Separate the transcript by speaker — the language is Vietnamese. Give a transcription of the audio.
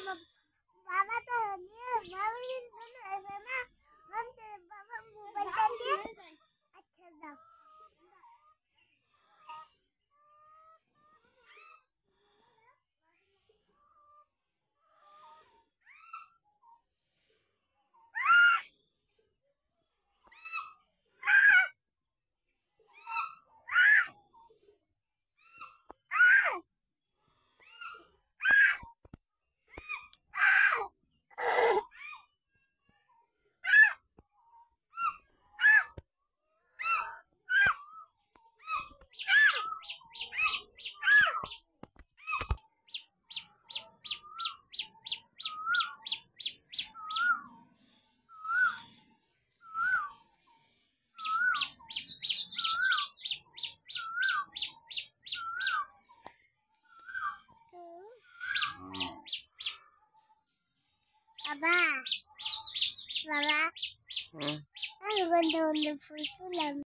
Speaker 1: I'm a Baba. Baba. Hmm?
Speaker 2: I'm going down the first one.